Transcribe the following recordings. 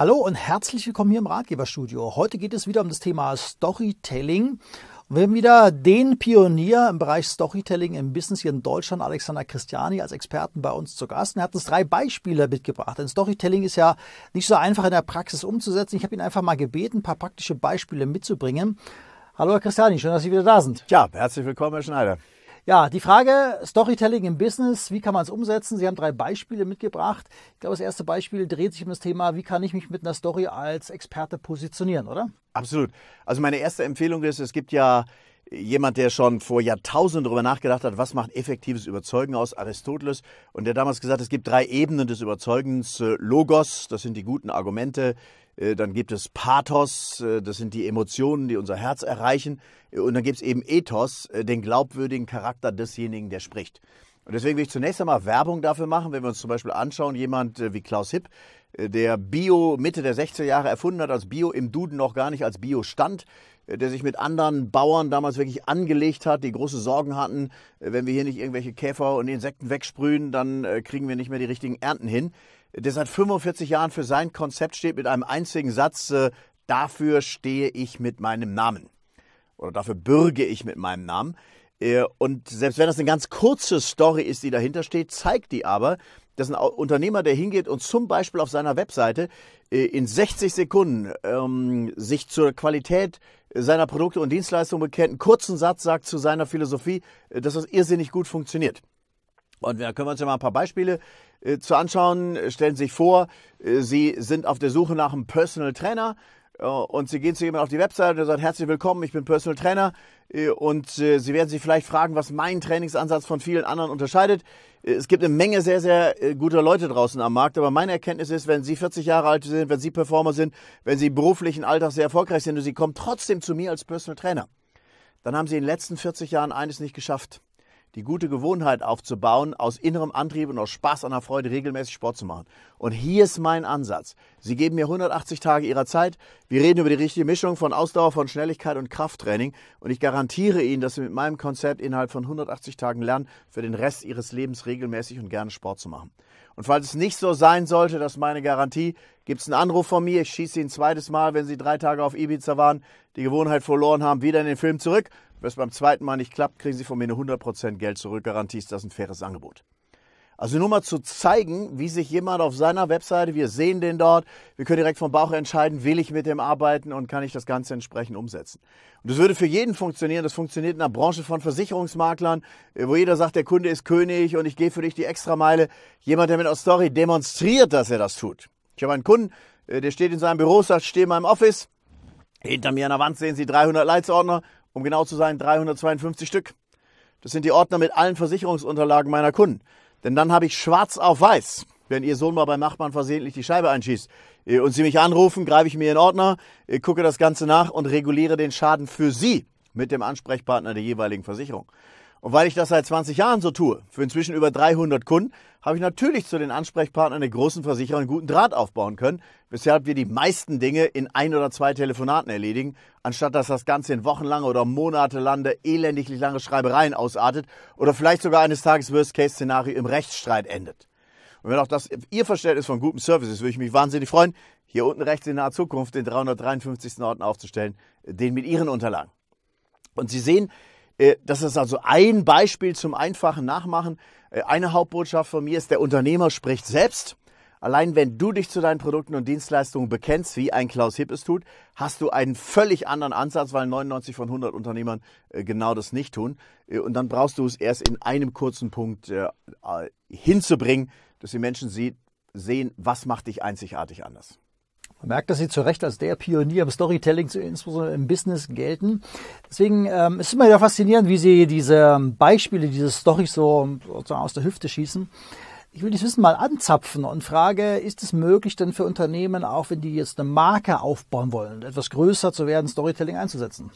Hallo und herzlich willkommen hier im Ratgeberstudio. Heute geht es wieder um das Thema Storytelling. wir haben wieder den Pionier im Bereich Storytelling im Business hier in Deutschland, Alexander Christiani, als Experten bei uns zu Gast. er hat uns drei Beispiele mitgebracht. Denn Storytelling ist ja nicht so einfach in der Praxis umzusetzen. Ich habe ihn einfach mal gebeten, ein paar praktische Beispiele mitzubringen. Hallo Herr Christiani, schön, dass Sie wieder da sind. Ja, herzlich willkommen, Herr Schneider. Ja, die Frage Storytelling im Business, wie kann man es umsetzen? Sie haben drei Beispiele mitgebracht. Ich glaube, das erste Beispiel dreht sich um das Thema, wie kann ich mich mit einer Story als Experte positionieren, oder? Absolut. Also meine erste Empfehlung ist, es gibt ja jemand, der schon vor Jahrtausenden darüber nachgedacht hat, was macht effektives Überzeugen aus, Aristoteles, und der damals gesagt, es gibt drei Ebenen des Überzeugens. Äh, Logos, das sind die guten Argumente, äh, dann gibt es Pathos, äh, das sind die Emotionen, die unser Herz erreichen, äh, und dann gibt es eben Ethos, den glaubwürdigen Charakter desjenigen, der spricht. Und deswegen will ich zunächst einmal Werbung dafür machen, wenn wir uns zum Beispiel anschauen, jemand äh, wie Klaus Hipp, äh, der Bio Mitte der 60er Jahre erfunden hat, als Bio im Duden noch gar nicht als Bio stand, äh, der sich mit anderen Bauern damals wirklich angelegt hat, die große Sorgen hatten, wenn wir hier nicht irgendwelche Käfer und Insekten wegsprühen, dann kriegen wir nicht mehr die richtigen Ernten hin, der seit 45 Jahren für sein Konzept steht mit einem einzigen Satz, dafür stehe ich mit meinem Namen oder dafür bürge ich mit meinem Namen. Äh, und selbst wenn das eine ganz kurze Story ist, die dahinter steht, zeigt die aber, dass ein Unternehmer, der hingeht und zum Beispiel auf seiner Webseite äh, in 60 Sekunden ähm, sich zur Qualität äh, seiner Produkte und Dienstleistungen bekennt, einen kurzen Satz sagt zu seiner Philosophie, dass das irrsinnig gut funktioniert. Und da können wir uns ja mal ein paar Beispiele äh, zu anschauen. Stellen Sie sich vor, äh, Sie sind auf der Suche nach einem Personal Trainer äh, und Sie gehen zu jemandem auf die Website und er sagt, herzlich willkommen, ich bin Personal Trainer äh, und äh, Sie werden sich vielleicht fragen, was mein Trainingsansatz von vielen anderen unterscheidet. Es gibt eine Menge sehr, sehr guter Leute draußen am Markt, aber meine Erkenntnis ist, wenn Sie 40 Jahre alt sind, wenn Sie Performer sind, wenn Sie im beruflichen Alltag sehr erfolgreich sind und Sie kommen trotzdem zu mir als Personal Trainer, dann haben Sie in den letzten 40 Jahren eines nicht geschafft die gute Gewohnheit aufzubauen, aus innerem Antrieb und aus Spaß an der Freude regelmäßig Sport zu machen. Und hier ist mein Ansatz. Sie geben mir 180 Tage Ihrer Zeit. Wir reden über die richtige Mischung von Ausdauer, von Schnelligkeit und Krafttraining. Und ich garantiere Ihnen, dass Sie mit meinem Konzept innerhalb von 180 Tagen lernen, für den Rest Ihres Lebens regelmäßig und gerne Sport zu machen. Und falls es nicht so sein sollte, dass meine Garantie, gibt es einen Anruf von mir. Ich schieße Ihnen ein zweites Mal, wenn Sie drei Tage auf Ibiza waren, die Gewohnheit verloren haben, wieder in den Film zurück. Wenn es beim zweiten Mal nicht klappt, kriegen Sie von mir eine 100% Geld zurück. Garantie ist das ein faires Angebot. Also nur mal zu zeigen, wie sich jemand auf seiner Webseite, wir sehen den dort, wir können direkt vom Bauch entscheiden, will ich mit dem arbeiten und kann ich das Ganze entsprechend umsetzen. Und das würde für jeden funktionieren. Das funktioniert in der Branche von Versicherungsmaklern, äh, wo jeder sagt, der Kunde ist König und ich gehe für dich die Extrameile. Jemand, der mit einer Story demonstriert, dass er das tut. Ich habe einen Kunden, äh, der steht in seinem Büro, sagt, stehe in meinem Office. Hinter mir an der Wand sehen Sie 300 Leitsordner. Um genau zu sein, 352 Stück. Das sind die Ordner mit allen Versicherungsunterlagen meiner Kunden. Denn dann habe ich schwarz auf weiß, wenn Ihr Sohn mal beim Nachbarn versehentlich die Scheibe einschießt äh, und Sie mich anrufen, greife ich mir in Ordner, äh, gucke das Ganze nach und reguliere den Schaden für Sie mit dem Ansprechpartner der jeweiligen Versicherung. Und weil ich das seit 20 Jahren so tue, für inzwischen über 300 Kunden, habe ich natürlich zu den Ansprechpartnern der großen Versicherer einen guten Draht aufbauen können, weshalb wir die meisten Dinge in ein oder zwei Telefonaten erledigen, anstatt dass das Ganze in wochenlange oder monatelange, elendiglich lange Schreibereien ausartet oder vielleicht sogar eines Tages Worst-Case-Szenario im Rechtsstreit endet. Und wenn auch das Ihr Verständnis von gutem Service ist, würde ich mich wahnsinnig freuen, hier unten rechts in naher Zukunft den 353. Orten aufzustellen, den mit Ihren Unterlagen. Und Sie sehen, äh, das ist also ein Beispiel zum einfachen Nachmachen. Äh, eine Hauptbotschaft von mir ist, der Unternehmer spricht selbst. Allein wenn du dich zu deinen Produkten und Dienstleistungen bekennst, wie ein Klaus Hipp es tut, hast du einen völlig anderen Ansatz, weil 99 von 100 Unternehmern äh, genau das nicht tun. Und dann brauchst du es erst in einem kurzen Punkt hinzubringen, dass die Menschen sehen, was macht dich einzigartig anders. Man merkt, dass sie zu Recht als der Pionier im Storytelling, insbesondere im Business, gelten. Deswegen ähm, es ist immer wieder faszinierend, wie sie diese ähm, Beispiele, diese Storys so, so aus der Hüfte schießen. Ich will das Wissen mal anzapfen und frage, ist es möglich denn für Unternehmen, auch wenn die jetzt eine Marke aufbauen wollen, etwas größer zu werden, Storytelling einzusetzen?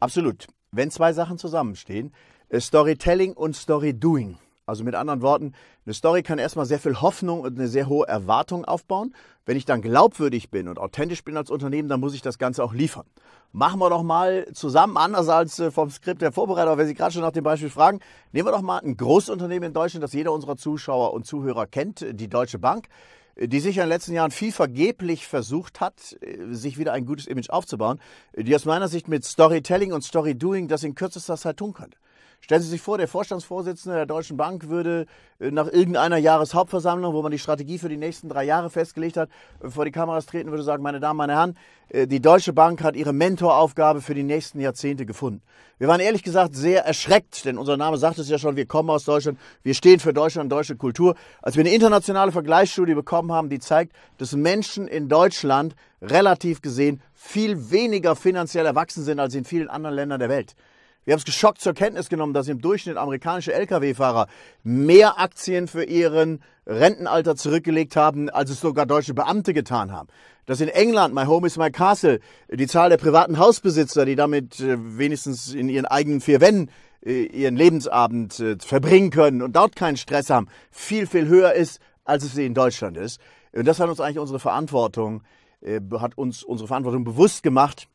Absolut. Wenn zwei Sachen zusammenstehen, äh, Storytelling und Storydoing. Also mit anderen Worten, eine Story kann erstmal sehr viel Hoffnung und eine sehr hohe Erwartung aufbauen. Wenn ich dann glaubwürdig bin und authentisch bin als Unternehmen, dann muss ich das Ganze auch liefern. Machen wir doch mal zusammen, anders als äh, vom Skript der Vorbereiter, wenn Sie gerade schon nach dem Beispiel fragen, nehmen wir doch mal ein Großunternehmen in Deutschland, das jeder unserer Zuschauer und Zuhörer kennt, äh, die Deutsche Bank äh, die sich in den letzten Jahren viel vergeblich versucht hat, sich wieder ein gutes Image aufzubauen, die aus meiner Sicht mit Storytelling und Storydoing das in kürzester Zeit tun könnte. Stellen Sie sich vor, der Vorstandsvorsitzende der Deutschen Bank würde äh, nach irgendeiner Jahreshauptversammlung, wo man die Strategie für die nächsten drei Jahre festgelegt hat, äh, vor die Kameras treten und würde sagen, meine Damen, meine Herren, äh, die Deutsche Bank hat ihre Mentoraufgabe für die nächsten Jahrzehnte gefunden. Wir waren ehrlich gesagt sehr erschreckt, denn unser Name sagt es ja schon, wir kommen aus Deutschland, wir stehen für Deutschland, und deutsche Kultur. Als wir eine internationale Vergleichsstudie bekommen haben, die zeigt, dass Menschen in Deutschland relativ gesehen viel weniger finanziell erwachsen sind als in vielen anderen Ländern der Welt. Wir haben es geschockt zur Kenntnis genommen, dass im Durchschnitt amerikanische Lkw-Fahrer mehr Aktien für ihren Rentenalter zurückgelegt haben, als es sogar deutsche Beamte getan haben. Dass in England, My Home is My Castle, die Zahl der privaten Hausbesitzer, die damit äh, wenigstens in ihren eigenen vier Wänden äh, ihren Lebensabend äh, verbringen können und dort keinen Stress haben, viel, viel höher ist, als es sie in Deutschland ist. Und das hat uns eigentlich unsere Verantwortung, hat uns unsere Verantwortung bewusst gemacht,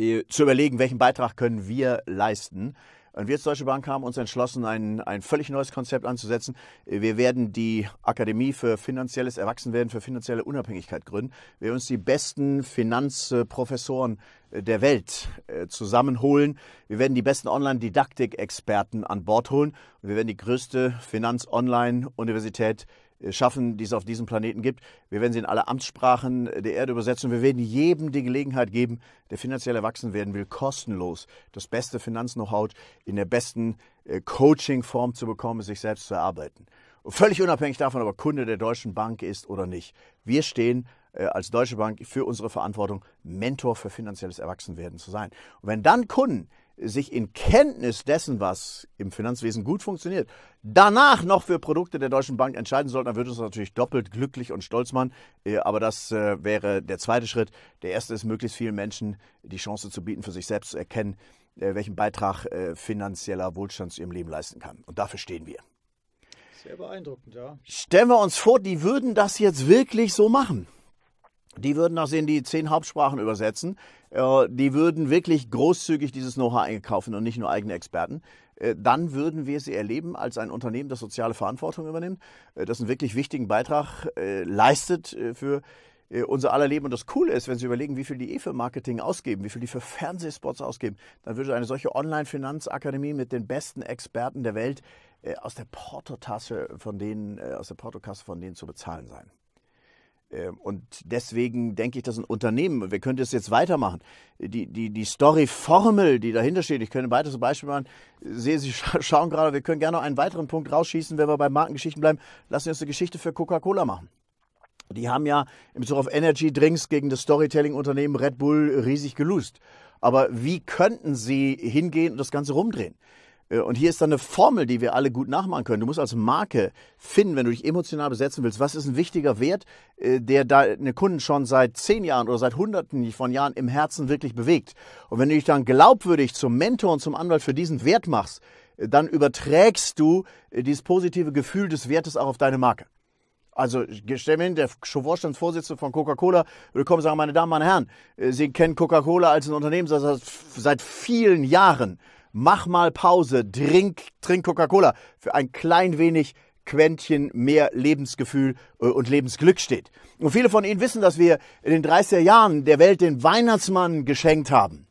äh, zu überlegen, welchen Beitrag können wir leisten. Und wir als Deutsche Bank haben uns entschlossen, ein, ein völlig neues Konzept anzusetzen. Wir werden die Akademie für finanzielles Erwachsenwerden, für finanzielle Unabhängigkeit gründen. Wir werden uns die besten Finanzprofessoren äh, der Welt äh, zusammenholen. Wir werden die besten Online-Didaktik-Experten an Bord holen. Und wir werden die größte Finanz-Online-Universität äh, schaffen, die es auf diesem Planeten gibt. Wir werden sie in alle Amtssprachen äh, der Erde übersetzen. Wir werden jedem die Gelegenheit geben, der finanziell erwachsen werden will, kostenlos das beste Finanz-Know-how in der besten äh, Coaching-Form zu bekommen, sich selbst zu erarbeiten. Völlig unabhängig davon, ob er Kunde der Deutschen Bank ist oder nicht. Wir stehen als Deutsche Bank für unsere Verantwortung, Mentor für finanzielles Erwachsenwerden zu sein. Und wenn dann Kunden sich in Kenntnis dessen, was im Finanzwesen gut funktioniert, danach noch für Produkte der Deutschen Bank entscheiden sollten, dann würde uns natürlich doppelt glücklich und stolz machen. Äh, aber das äh, wäre der zweite Schritt. Der erste ist, möglichst vielen Menschen die Chance zu bieten, für sich selbst zu erkennen, äh, welchen Beitrag finanzieller Wohlstand zu ihrem Leben leisten kann. Und dafür stehen wir. Sehr beeindruckend, ja. Stellen wir uns vor, die würden das jetzt wirklich so machen die würden das in die zehn Hauptsprachen übersetzen. Äh, die würden wirklich großzügig dieses Know-how einkaufen und nicht nur eigene Experten. Äh, dann würden wir sie erleben als ein Unternehmen, das soziale Verantwortung übernimmt, äh, das einen wirklich wichtigen Beitrag leistet für unser aller Leben. Und das Coole ist, wenn Sie überlegen, wie viel die eh für Marketing ausgeben, wie viel die für Fernsehspots ausgeben, dann würde eine solche Online-Finanzakademie mit den besten Experten der Welt aus der Portotasse von denen, aus der Portokasse von denen zu bezahlen sein. Ähm, und deswegen denke ich, dass ein Unternehmen, wir können das jetzt weitermachen, die, die, die Story-Formel, die dahinter steht, ich könnte ein weiteres Beispiel machen, sehe, Sie schauen gerade, wir können gerne noch einen weiteren Punkt rausschießen, wenn wir bei Markengeschichten bleiben, lassen Sie uns eine Geschichte für Coca-Cola machen. Die haben ja im Bezug auf Energy Drinks gegen das Storytelling-Unternehmen Red Bull riesig gelust. Aber wie könnten Sie hingehen und das Ganze rumdrehen? Äh, und hier ist dann eine Formel, die wir alle gut nachmachen können. Du musst als Marke finden, wenn du dich emotional besetzen willst, was ist ein wichtiger Wert, äh, der deine Kunden schon seit zehn Jahren oder seit Hunderten von Jahren im Herzen wirklich bewegt. Und wenn du dich dann glaubwürdig zum Mentor und zum Anwalt für diesen Wert machst, äh, dann überträgst du dieses positive Gefühl des Wertes auch auf deine Marke. Also stell mir hin, der Vorstandsvorsitzende von Coca-Cola würde kommen und sagen, meine Damen, meine Herren, Sie kennen Coca-Cola als ein Unternehmen das seit vielen Jahren mach mal Pause, trink, trink Coca-Cola für ein klein wenig Quäntchen mehr Lebensgefühl äh, und Lebensglück steht. Und viele von Ihnen wissen, dass wir in den 30er Jahren der Welt den Weihnachtsmann geschenkt haben.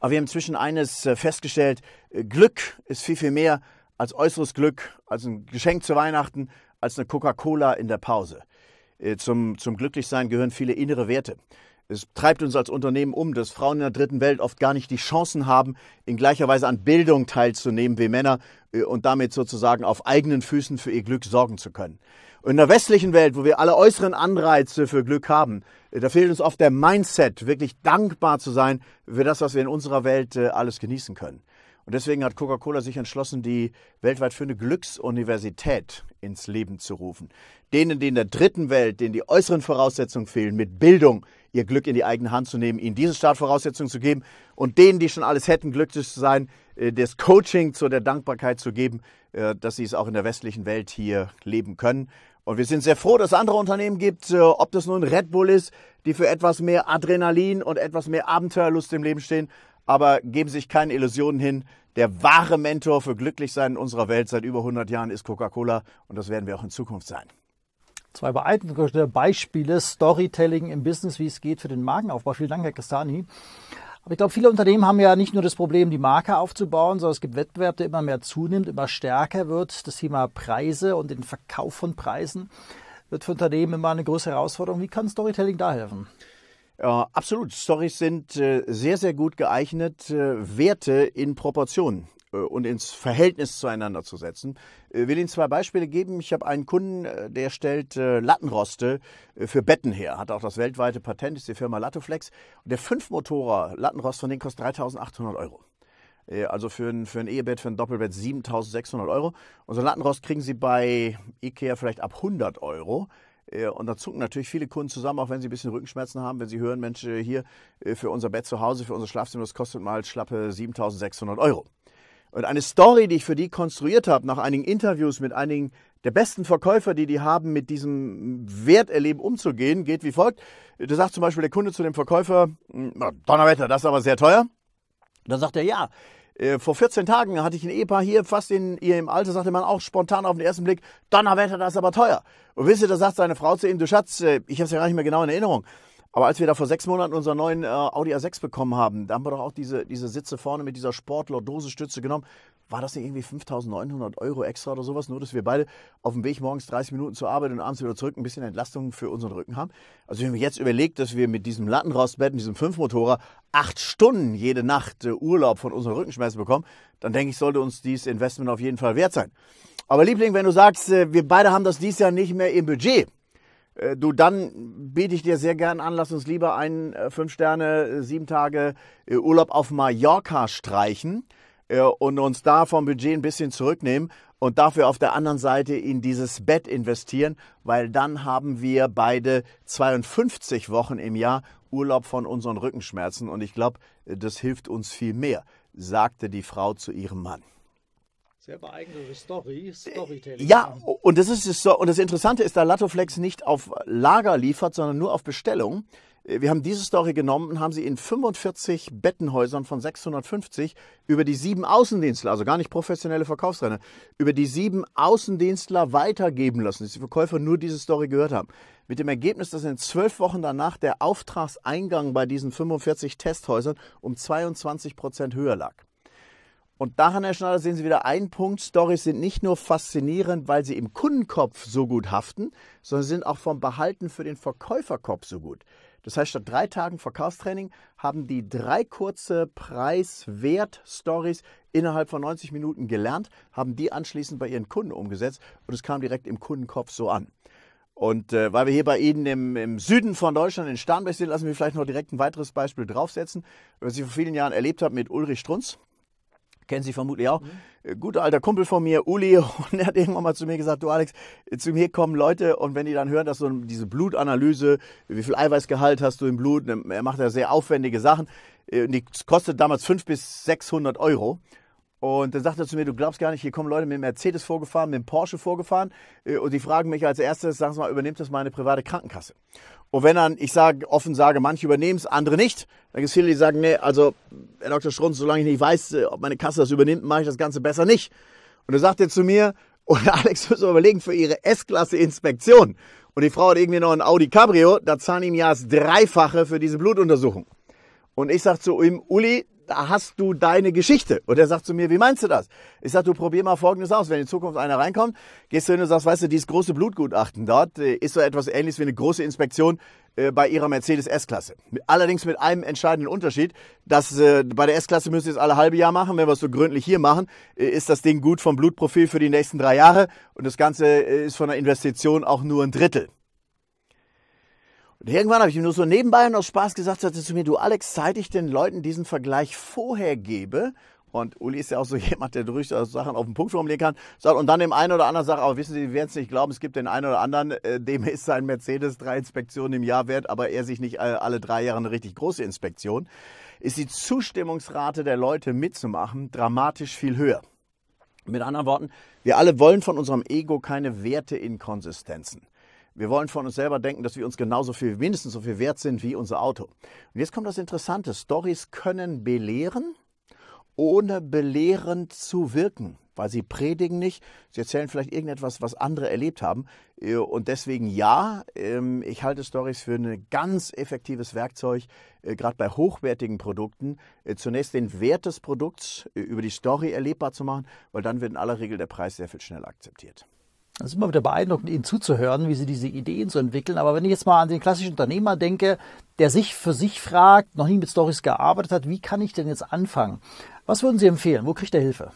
Aber wir haben inzwischen eines äh, festgestellt, äh, Glück ist viel, viel mehr als äußeres Glück, als ein Geschenk zu Weihnachten, als eine Coca-Cola in der Pause. Zum, zum Glücklichsein gehören viele innere Werte. Es treibt uns als Unternehmen um, dass Frauen in der dritten Welt oft gar nicht die Chancen haben, in gleicher Weise an Bildung teilzunehmen wie Männer äh, und damit sozusagen auf eigenen Füßen für ihr Glück sorgen zu können. in der westlichen Welt, wo wir alle äußeren Anreize für Glück haben, äh, da fehlt uns oft der Mindset, wirklich dankbar zu sein für das, was wir in unserer Welt äh, alles genießen können. Und deswegen hat Coca-Cola sich entschlossen, die weltweit führende Glücksuniversität ins Leben zu rufen. Denen, die in der dritten Welt, denen die äußeren Voraussetzungen fehlen, mit Bildung ihr Glück in die eigene Hand zu nehmen, ihnen diese Startvoraussetzungen zu geben und denen, die schon alles hätten, glücklich zu sein, äh, das Coaching zu der Dankbarkeit zu geben, äh, dass sie es auch in der westlichen Welt hier leben können. Und wir sind sehr froh, dass es andere Unternehmen gibt, äh, ob das nun Red Bull ist, die für etwas mehr Adrenalin und etwas mehr Abenteuerlust im Leben stehen, aber geben Sie sich keine Illusionen hin. Der wahre Mentor für Glücklichsein in unserer Welt seit über 100 Jahren ist Coca-Cola und das werden wir auch in Zukunft sein. Zwei beeindruckende Beispiele, Storytelling im Business, wie es geht für den Markenaufbau. Vielen Dank, Herr Castani. Aber ich glaube, viele Unternehmen haben ja nicht nur das Problem, die Marke aufzubauen, sondern es gibt Wettbewerb, der immer mehr zunimmt, immer stärker wird. Das Thema Preise und den Verkauf von Preisen wird für Unternehmen immer eine große Herausforderung. Wie kann Storytelling da helfen? Äh, absolut. Stories sind äh, sehr, sehr gut geeignet, äh, Werte in Proportionen äh, und ins Verhältnis zueinander zu setzen. Ich äh, will Ihnen zwei Beispiele geben. Ich habe einen Kunden, äh, der stellt Lattenroste für Betten her, hat auch das weltweite Patent, ist die Firma Lattoflex. der Fünfmotorer Lattenrost von denen kostet 3.800 Euro. Also für ein, für ein Ehebett, für ein Doppelbett 7.600 Euro. Und so Lattenrost kriegen Sie bei Ikea vielleicht ab 100 Euro. Äh, und da zucken natürlich viele Kunden zusammen, auch wenn sie ein bisschen Rückenschmerzen haben, wenn sie hören, Mensch, äh, hier äh, für unser Bett zu Hause, für unser Schlafzimmer, das kostet mal schlappe 7600 Euro. Und eine Story, die ich für die konstruiert habe, nach einigen Interviews mit einigen der besten Verkäufer, die die haben, mit diesem Werterleben umzugehen, geht wie folgt. Da sagt zum Beispiel der Kunde zu dem Verkäufer, hm, Donnerwetter, das ist aber sehr teuer. Und dann sagt er, ja, äh, vor 14 Tagen hatte ich ein Ehepaar hier, fast in ihrem Alter, sagte man auch spontan auf den ersten Blick, Donnerwetter, das ist aber teuer. Und wisst ihr, da sagt seine Frau zu ihm, du Schatz, äh, ich habe es ja gar nicht mehr genau in Erinnerung, aber als wir da vor sechs Monaten unseren neuen äh, Audi A6 bekommen haben, da haben wir doch auch diese, diese Sitze vorne mit dieser Sportler-Dosestütze genommen war das nicht irgendwie 5.900 Euro extra oder sowas, nur dass wir beide auf dem Weg morgens 30 Minuten zur Arbeit und abends wieder zurück ein bisschen Entlastung für unseren Rücken haben. Also ich habe mir jetzt überlegt, dass wir mit diesem Lattenrostbett, mit diesem Fünfmotorer, acht Stunden jede Nacht äh, Urlaub von unseren Rückenschmerzen bekommen, dann denke ich, sollte uns dieses Investment auf jeden Fall wert sein. Aber Liebling, wenn du sagst, äh, wir beide haben das dieses Jahr nicht mehr im Budget, äh, du, dann biete ich dir sehr gern an, lass uns lieber einen 5 Sterne, 7 Tage Urlaub auf Mallorca streichen. Äh, und uns da vom Budget ein bisschen zurücknehmen und dafür auf der anderen Seite in dieses Bett investieren, weil dann haben wir beide 52 Wochen im Jahr Urlaub von unseren Rückenschmerzen und ich glaube, das hilft uns viel mehr, sagte die Frau zu ihrem Mann. Sehr eigene Story, Storytelling. Ja, und das, ist, und das Interessante ist, da Latoflex nicht auf Lager liefert, sondern nur auf Bestellung, äh, wir haben diese Story genommen und haben sie in 45 Bettenhäusern von 650 über die sieben Außendienstler, also gar nicht professionelle Verkaufsrenner, über die sieben Außendienstler weitergeben lassen, dass die Verkäufer nur diese Story gehört haben. Mit dem Ergebnis, dass in zwölf Wochen danach der Auftragseingang bei diesen 45 Testhäusern um 22 Prozent höher lag. Und daran, Herr Schneider, sehen Sie wieder einen Punkt. Stories sind nicht nur faszinierend, weil sie im Kundenkopf so gut haften, sondern sind auch vom Behalten für den Verkäuferkopf so gut. Das heißt, statt drei Tagen Verkaufstraining haben die drei kurze preiswert stories innerhalb von 90 Minuten gelernt, haben die anschließend bei ihren Kunden umgesetzt und es kam direkt im Kundenkopf so an. Und äh, weil wir hier bei Ihnen im, im Süden von Deutschland in Starnberg sind, lassen wir vielleicht noch direkt ein weiteres Beispiel draufsetzen, was ich vor vielen Jahren erlebt habe mit Ulrich Strunz kennen Sie vermutlich auch. Mhm. Äh, guter alter Kumpel von mir, Uli, und er hat irgendwann mal zu mir gesagt, du Alex, äh, zu mir kommen Leute und wenn die dann hören, dass so diese Blutanalyse, wie viel Eiweißgehalt hast du im Blut, äh, er macht ja sehr aufwendige Sachen, die kostet damals 500 bis 600 Euro. Und dann sagt er zu mir, du glaubst gar nicht, hier kommen Leute mit dem Mercedes vorgefahren, mit dem Porsche vorgefahren und die fragen mich als erstes, sagen Sie mal, übernimmt das meine private Krankenkasse? Und wenn dann, ich sage, offen sage, manche übernehmen es, andere nicht, dann gibt es viele, die sagen, nee, also Herr Dr. Strunz, solange ich nicht weiß, äh, ob meine Kasse das übernimmt, mache ich das Ganze besser nicht. Und er sagt er zu mir, oder Alex muss überlegen, für ihre S-Klasse-Inspektion. Und die Frau hat irgendwie noch ein Audi Cabrio, da zahlen ihm ja das Dreifache für diese Blutuntersuchung. Und ich sage zu ihm, Uli, da hast du deine Geschichte. Und er sagt zu mir, wie meinst du das? Ich sag, du probier mal Folgendes aus. Wenn in Zukunft einer reinkommt, gehst du hin und sagst, weißt du, dieses große Blutgutachten dort äh, ist so etwas ähnliches wie eine große Inspektion äh, bei ihrer Mercedes S-Klasse. Allerdings mit einem entscheidenden Unterschied, dass äh, bei der S-Klasse müsst ihr es alle halbe Jahr machen. Wenn wir es so gründlich hier machen, ist das Ding gut vom Blutprofil für die nächsten drei Jahre und das Ganze ist von der Investition auch nur ein Drittel. Und irgendwann habe ich ihm nur so nebenbei und aus Spaß gesagt, sagte zu mir, du Alex, seit ich den Leuten diesen Vergleich vorher gebe, und Uli ist ja auch so jemand, der durch Sachen auf den Punkt formulieren kann, sagt, und dann dem einen oder anderen sagt, aber wissen Sie, Sie werden es nicht glauben, es gibt den einen oder anderen, äh, dem ist sein Mercedes drei Inspektionen im Jahr wert, aber er sich nicht alle, äh, alle drei Jahre eine richtig große Inspektion, ist die Zustimmungsrate der Leute mitzumachen dramatisch viel höher. Mit anderen Worten, wir alle wollen von unserem Ego keine Werte-Inkonsistenzen. Wir wollen von uns selber denken, dass wir uns genauso viel, mindestens so viel wert sind wie unser Auto. Und jetzt kommt das Interessante. Stories können belehren, ohne belehrend zu wirken. Weil sie predigen nicht, sie erzählen vielleicht irgendetwas, was andere erlebt haben. Äh, und deswegen ja, ähm, ich halte Stories für ein ganz effektives Werkzeug, äh, gerade bei hochwertigen Produkten, äh, zunächst den Wert des Produkts über die Story erlebbar zu machen, weil dann wird in aller Regel der Preis sehr viel schneller akzeptiert. Es ist immer wieder beeindruckend, ihnen zuzuhören, wie sie diese Ideen so entwickeln. Aber wenn ich jetzt mal an den klassischen Unternehmer denke, der sich für sich fragt, noch nie mit Stories gearbeitet hat, wie kann ich denn jetzt anfangen? Was würden Sie empfehlen? Wo kriegt er Hilfe?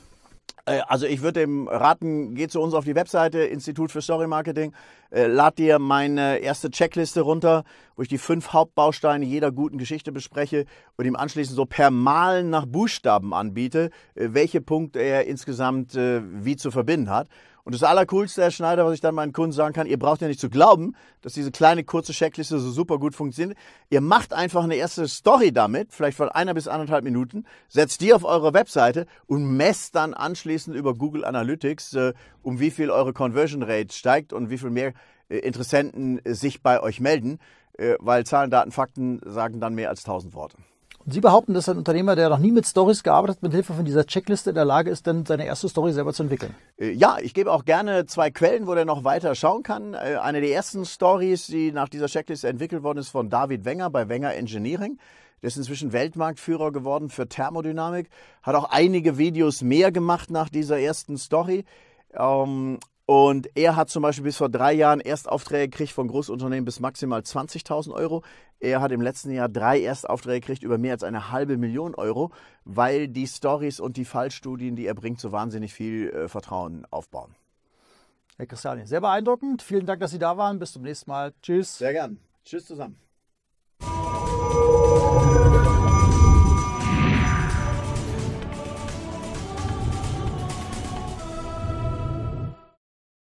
Äh, also ich würde dem raten, geh zu uns auf die Webseite Institut für Story Marketing, äh, lad dir meine erste Checkliste runter, wo ich die fünf Hauptbausteine jeder guten Geschichte bespreche und ihm anschließend so per Malen nach Buchstaben anbiete, äh, welche Punkte er insgesamt wie zu verbinden hat. Und das Allercoolste, Herr Schneider, was ich dann meinen Kunden sagen kann, ihr braucht ja nicht zu glauben, dass diese kleine kurze Checkliste so super gut funktioniert. Ihr macht einfach eine erste Story damit, vielleicht von einer bis anderthalb Minuten, setzt die auf eure Webseite und messt dann anschließend über Google Analytics, äh, um wie viel eure Conversion Rate steigt und wie viel mehr äh, Interessenten äh, sich bei euch melden, äh, weil Zahlen, Daten, Fakten sagen dann mehr als tausend Worte. Und Sie behaupten, dass ein Unternehmer, der noch nie mit Stories gearbeitet hat, mit Hilfe von dieser Checkliste in der Lage ist, dann seine erste Story selber zu entwickeln. Äh, ja, ich gebe auch gerne zwei Quellen, wo der noch weiter schauen kann. Äh, eine der ersten Stories, die nach dieser Checkliste entwickelt worden ist, von David Wenger bei Wenger Engineering. Der ist inzwischen Weltmarktführer geworden für Thermodynamik, hat auch einige Videos mehr gemacht nach dieser ersten Story. Ähm, und er hat zum Beispiel bis vor drei Jahren Erstaufträge gekriegt von Großunternehmen bis maximal 20.000 Euro. Er hat im letzten Jahr drei Erstaufträge gekriegt über mehr als eine halbe Million Euro, weil die Stories und die Fallstudien, die er bringt, so wahnsinnig viel äh, Vertrauen aufbauen. Herr Christiani, sehr beeindruckend. Vielen Dank, dass Sie da waren. Bis zum nächsten Mal. Tschüss. Sehr gern. Tschüss zusammen.